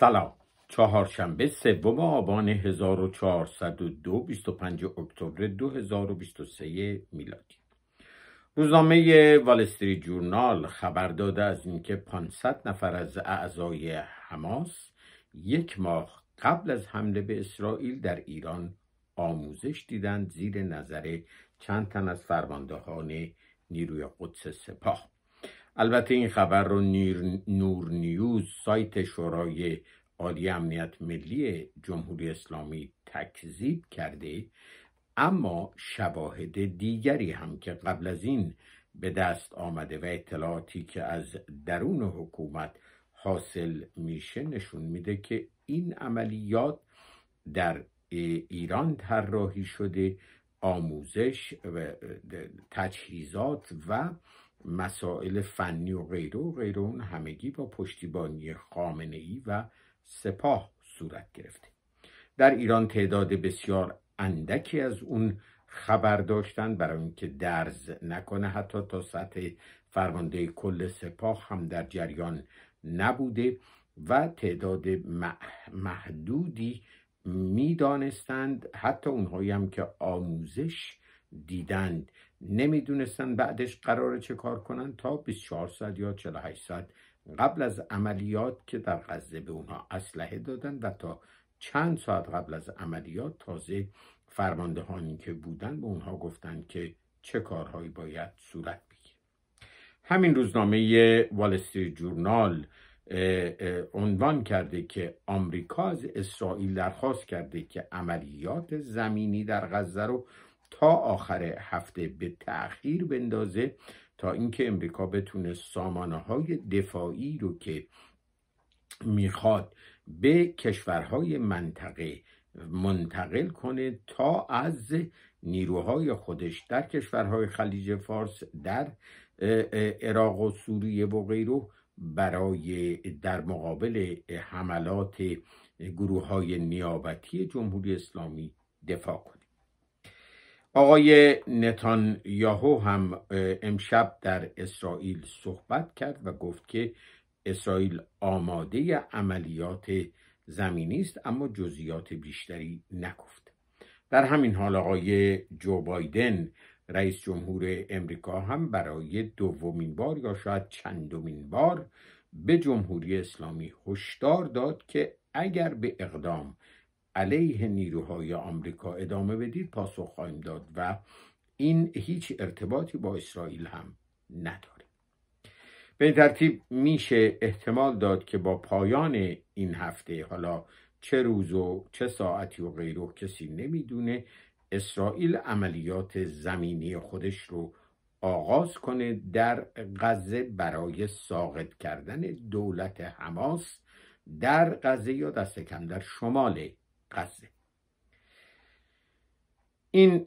سلام چهارشنبه سوم آبان 1402 25 اکتبر 2023 میلادی روزنامه وال جورنال خبر داده از اینکه 500 نفر از اعضای حماس یک ماه قبل از حمله به اسرائیل در ایران آموزش دیدند زیر نظر چند تن از فرماندهان نیروی قدس سپاه البته این خبر رو نیر نور نیوز سایت شورای عالی امنیت ملی جمهوری اسلامی تکذیب کرده اما شواهد دیگری هم که قبل از این به دست آمده و اطلاعاتی که از درون حکومت حاصل میشه نشون میده که این عملیات در ایران طراحی شده آموزش و تجهیزات و مسائل فنی و غیره و غیر اون همگی با پشتیبانی خامنه ای و سپاه صورت گرفته در ایران تعداد بسیار اندکی از اون خبر داشتند برای اینکه درز نکنه حتی تا سطح فرمانده کل سپاه هم در جریان نبوده و تعداد محدودی میدانستند حتی اونهایی هم که آموزش دیدند نمیدونستن بعدش قرار چه کار کنن تا 24 ساعت یا 48 ساعت قبل از عملیات که در غزه به اونها اسلحه دادن و تا چند ساعت قبل از عملیات تازه فرماندهانی که بودن به اونها گفتن که چه کارهایی باید صورت بگیره همین روزنامه والستری جورنال عنوان کرده که آمریکا از اسرائیل درخواست کرده که عملیات زمینی در غزه رو تا آخر هفته به تأخیر بندازه تا اینکه امریکا بتونه سامانه های دفاعی رو که میخواد به کشورهای منطقه منتقل کنه تا از نیروهای خودش در کشورهای خلیج فارس در عراق و سوریه و غیره برای در مقابل حملات گروه های نیابتی جمهوری اسلامی دفاع کنه آقای یاهو هم امشب در اسرائیل صحبت کرد و گفت که اسرائیل آماده عملیات زمینی است اما جزئیات بیشتری نگفت در همین حال آقای جو بایدن رئیس جمهور امریکا هم برای دومین بار یا شاید چندمین بار به جمهوری اسلامی هشدار داد که اگر به اقدام علیه نیروهای آمریکا ادامه بدید پاسخ خواهیم داد و این هیچ ارتباطی با اسرائیل هم نداره به این ترتیب میشه احتمال داد که با پایان این هفته حالا چه روز و چه ساعتی و غیره کسی نمیدونه اسرائیل عملیات زمینی خودش رو آغاز کنه در غزه برای ساقط کردن دولت حماس در غزه یا دست کم در شمال قصه این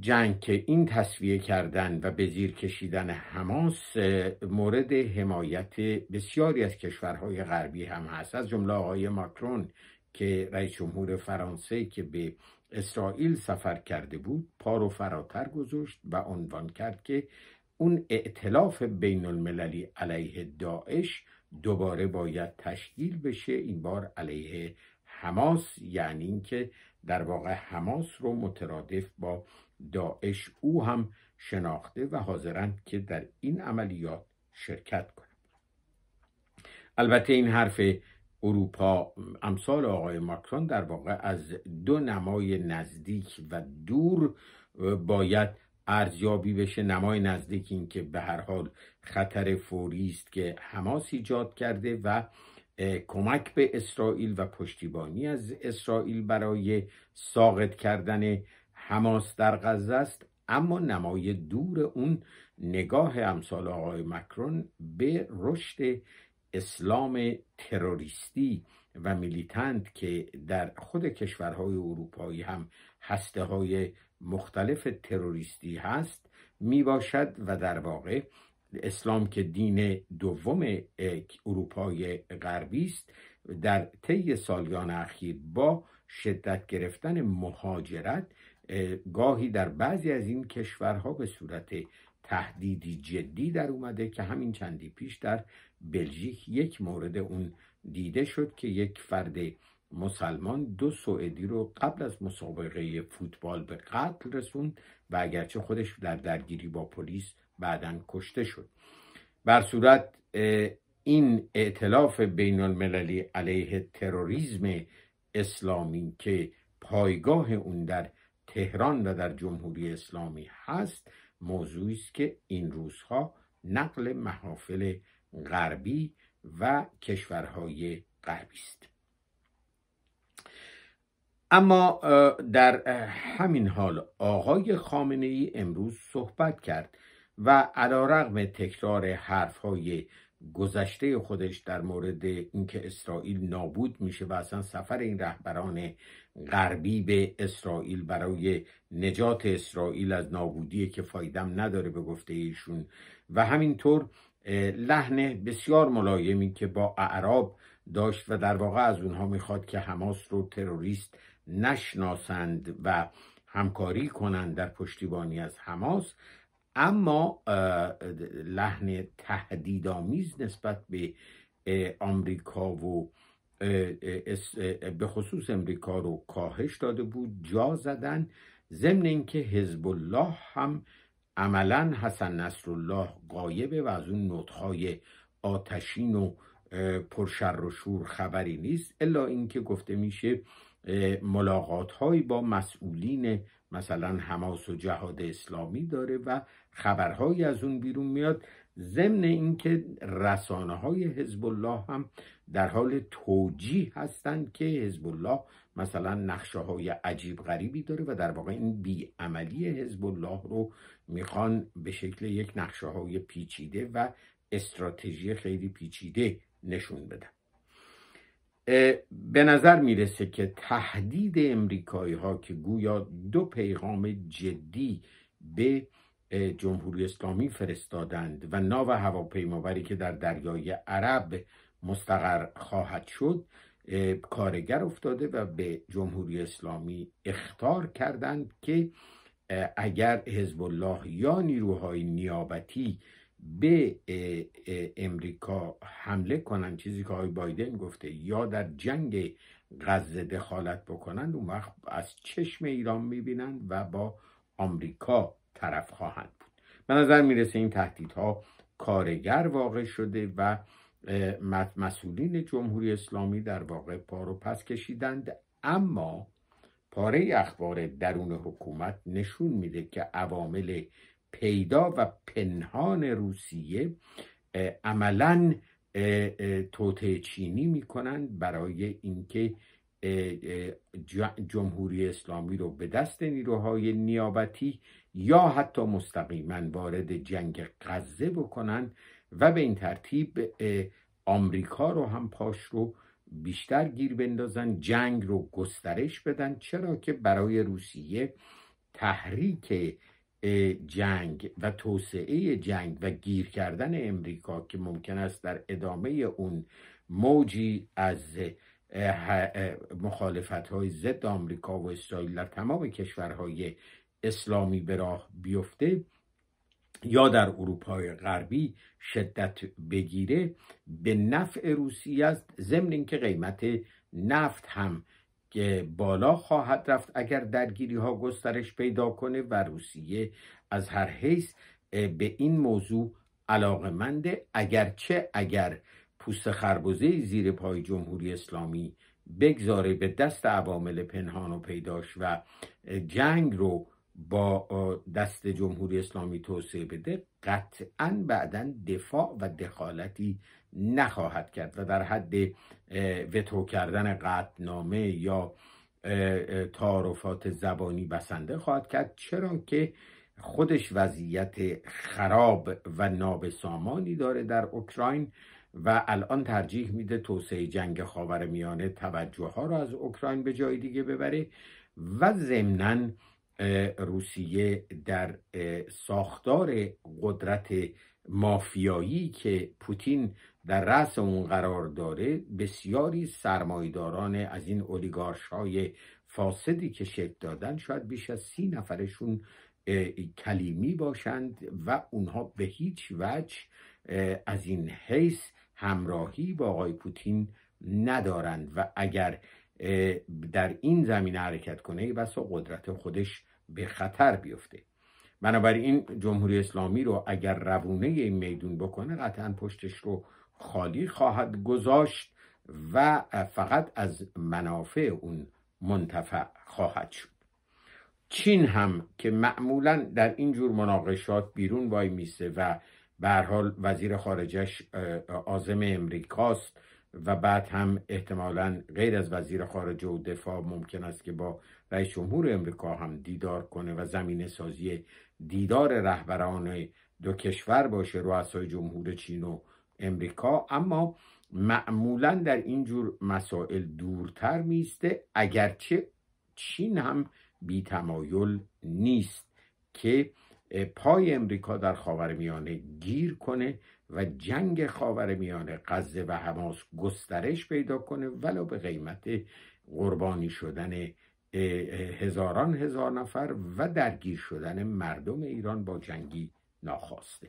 جنگ که این تصویه کردن و به زیر کشیدن حماس مورد حمایت بسیاری از کشورهای غربی هم هست از جمله آقای ماکرون که رئیس جمهور فرانسه که به اسرائیل سفر کرده بود پارو فراتر گذاشت و عنوان کرد که اون اعتلاف بین المللی علیه داعش دوباره باید تشکیل بشه این بار علیه حماس یعنی اینکه در واقع حماس رو مترادف با داعش او هم شناخته و حاضرند که در این عملیات شرکت کنه البته این حرف اروپا امثال آقای ماکرون در واقع از دو نمای نزدیک و دور باید ارزیابی بشه نمای نزدیک این که به هر حال خطر فوری است که حماس ایجاد کرده و کمک به اسرائیل و پشتیبانی از اسرائیل برای ساقط کردن حماس در غزه است اما نمای دور اون نگاه امثال آقای مکرون به رشد اسلام تروریستی و میلیتند که در خود کشورهای اروپایی هم هسته های مختلف تروریستی هست می باشد و در واقع اسلام که دین دوم اروپای غربی است در طی سالیان اخیر با شدت گرفتن مهاجرت گاهی در بعضی از این کشورها به صورت تهدیدی جدی در اومده که همین چندی پیش در بلژیک یک مورد اون دیده شد که یک فرد مسلمان دو سوئدی رو قبل از مسابقه فوتبال به قتل رسوند و اگرچه خودش در درگیری با پلیس بعدا کشته شد بر صورت این اعتلاف بین المللی علیه تروریسم اسلامی که پایگاه اون در تهران و در جمهوری اسلامی هست موضوعی است که این روزها نقل محافل غربی و کشورهای غربی است اما در همین حال آقای خامنه ای امروز صحبت کرد و علا رقم تکرار های گذشته خودش در مورد اینکه اسرائیل نابود میشه و اصلا سفر این رهبران غربی به اسرائیل برای نجات اسرائیل از نابودی که فایدم نداره به گفته ایشون و همینطور لحن بسیار ملایمی که با اعراب داشت و در واقع از اونها میخواد که حماس رو تروریست نشناسند و همکاری کنند در پشتیبانی از حماس اما لحن تهدیدآمیز نسبت به آمریکا و به خصوص امریکا رو کاهش داده بود جا زدن ضمن اینکه حزب الله هم عملا حسن نصرالله قایبه و از اون نوتهای آتشین و پرشر و شور خبری نیست الا اینکه گفته میشه ملاقات های با مسئولین مثلا حماس و جهاد اسلامی داره و خبرهایی از اون بیرون میاد ضمن اینکه رسانه های حزب الله هم در حال توجیه هستند که حزب الله مثلا نقشه های عجیب غریبی داره و در واقع این بیعملی حزب الله رو میخوان به شکل یک نقشه های پیچیده و استراتژی خیلی پیچیده نشون بدن به نظر میرسه که تهدید امریکایی ها که گویا دو پیغام جدی به جمهوری اسلامی فرستادند و ناو هواپیماوری که در دریای عرب مستقر خواهد شد کارگر افتاده و به جمهوری اسلامی اختار کردند که اگر حزب الله یا نیروهای نیابتی به امریکا حمله کنن چیزی که آقای بایدن گفته یا در جنگ غزه دخالت بکنند اون وقت از چشم ایران میبینند و با آمریکا طرف خواهند بود به نظر میرسه این تهدیدها کارگر واقع شده و مسئولین جمهوری اسلامی در واقع پا پس کشیدند اما پاره اخبار درون حکومت نشون میده که عوامل پیدا و پنهان روسیه عملا توطعه چینی میکنند برای اینکه جمهوری اسلامی رو به دست نیروهای نیابتی یا حتی مستقیما وارد جنگ غزه بکنند و به این ترتیب آمریکا رو هم پاش رو بیشتر گیر بندازن جنگ رو گسترش بدن چرا که برای روسیه تحریک جنگ و توسعه جنگ و گیر کردن امریکا که ممکن است در ادامه اون موجی از مخالفت های ضد آمریکا و اسرائیل در تمام کشورهای اسلامی به راه بیفته یا در اروپای غربی شدت بگیره به نفع روسیه است ضمن اینکه قیمت نفت هم بالا خواهد رفت اگر درگیری ها گسترش پیدا کنه و روسیه از هر حیث به این موضوع منده اگرچه اگر پوست خربوزه زیر پای جمهوری اسلامی بگذاره به دست عوامل پنهان و پیداش و جنگ رو با دست جمهوری اسلامی توسعه بده قطعا بعدا دفاع و دخالتی نخواهد کرد و در حد وتو کردن قطنامه یا تعارفات زبانی بسنده خواهد کرد چرا که خودش وضعیت خراب و نابسامانی داره در اوکراین و الان ترجیح میده توسعه جنگ میانه توجه ها را از اوکراین به جای دیگه ببره و ضمنا روسیه در ساختار قدرت مافیایی که پوتین در رأس اون قرار داره بسیاری سرمایداران از این اولیگارش های فاسدی که شکل دادن شاید بیش از سی نفرشون کلیمی باشند و اونها به هیچ وجه از این حیث همراهی با آقای پوتین ندارند و اگر در این زمینه حرکت کنه بسا قدرت خودش به خطر بیفته بنابراین جمهوری اسلامی رو اگر روونه این میدون بکنه قطعا پشتش رو خالی خواهد گذاشت و فقط از منافع اون منتفع خواهد شد چین هم که معمولا در این جور مناقشات بیرون وای میسه و به حال وزیر خارجش عازم امریکاست و بعد هم احتمالا غیر از وزیر خارجه و دفاع ممکن است که با رئیس جمهور امریکا هم دیدار کنه و زمین سازی دیدار رهبران دو کشور باشه رؤسای جمهور چین و امریکا اما معمولا در این جور مسائل دورتر میسته اگرچه چین هم بی تمایل نیست که پای امریکا در میانه گیر کنه و جنگ میانه غزه و حماس گسترش پیدا کنه ولو به قیمت قربانی شدن هزاران هزار نفر و درگیر شدن مردم ایران با جنگی ناخواسته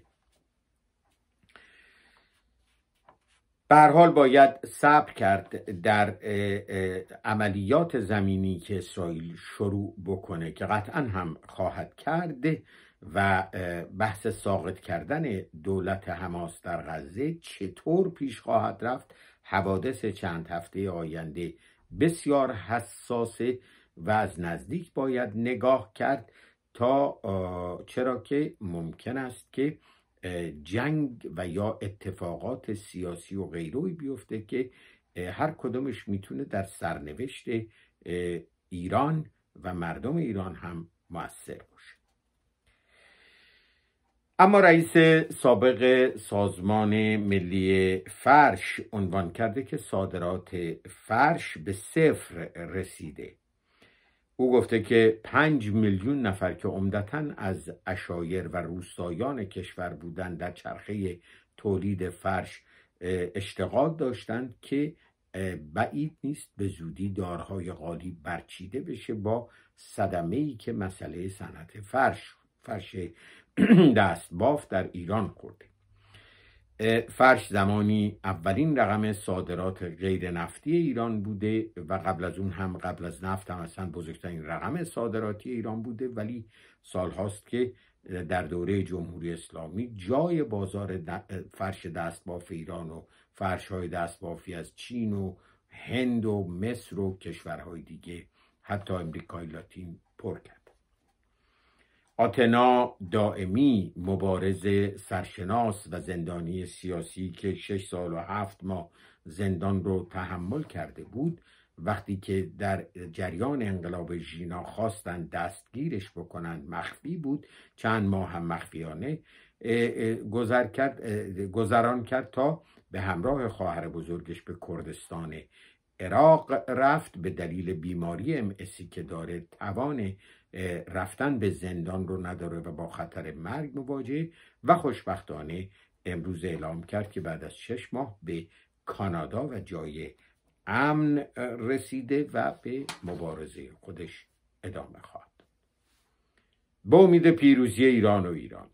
بر حال باید صبر کرد در عملیات زمینی که اسرائیل شروع بکنه که قطعا هم خواهد کرد و بحث ساقط کردن دولت حماس در غزه چطور پیش خواهد رفت حوادث چند هفته آینده بسیار حساسه و از نزدیک باید نگاه کرد تا چرا که ممکن است که جنگ و یا اتفاقات سیاسی و غیروی بیفته که هر کدومش میتونه در سرنوشت ایران و مردم ایران هم موثر باشه اما رئیس سابق سازمان ملی فرش عنوان کرده که صادرات فرش به صفر رسیده او گفته که پنج میلیون نفر که عمدتا از اشایر و روستایان کشور بودند در چرخه تولید فرش اشتغال داشتند که بعید نیست به زودی دارهای غالی برچیده بشه با صدمه ای که مسئله صنعت فرش فرش دستباف در ایران خورده فرش زمانی اولین رقم صادرات غیر نفتی ایران بوده و قبل از اون هم قبل از نفت هم اصلا بزرگترین رقم صادراتی ایران بوده ولی سال هاست که در دوره جمهوری اسلامی جای بازار فرش دستباف ایران و فرش های دستبافی از چین و هند و مصر و کشورهای دیگه حتی امریکای لاتین پر کرد آتنا دائمی مبارز سرشناس و زندانی سیاسی که شش سال و هفت ماه زندان رو تحمل کرده بود وقتی که در جریان انقلاب ژینا خواستن دستگیرش بکنند مخفی بود چند ماه هم مخفیانه گذر کرد گذران کرد تا به همراه خواهر بزرگش به کردستان عراق رفت به دلیل بیماری ام که داره توان رفتن به زندان رو نداره و با خطر مرگ مواجه و خوشبختانه امروز اعلام کرد که بعد از شش ماه به کانادا و جای امن رسیده و به مبارزه خودش ادامه خواهد با امید پیروزی ایران و ایران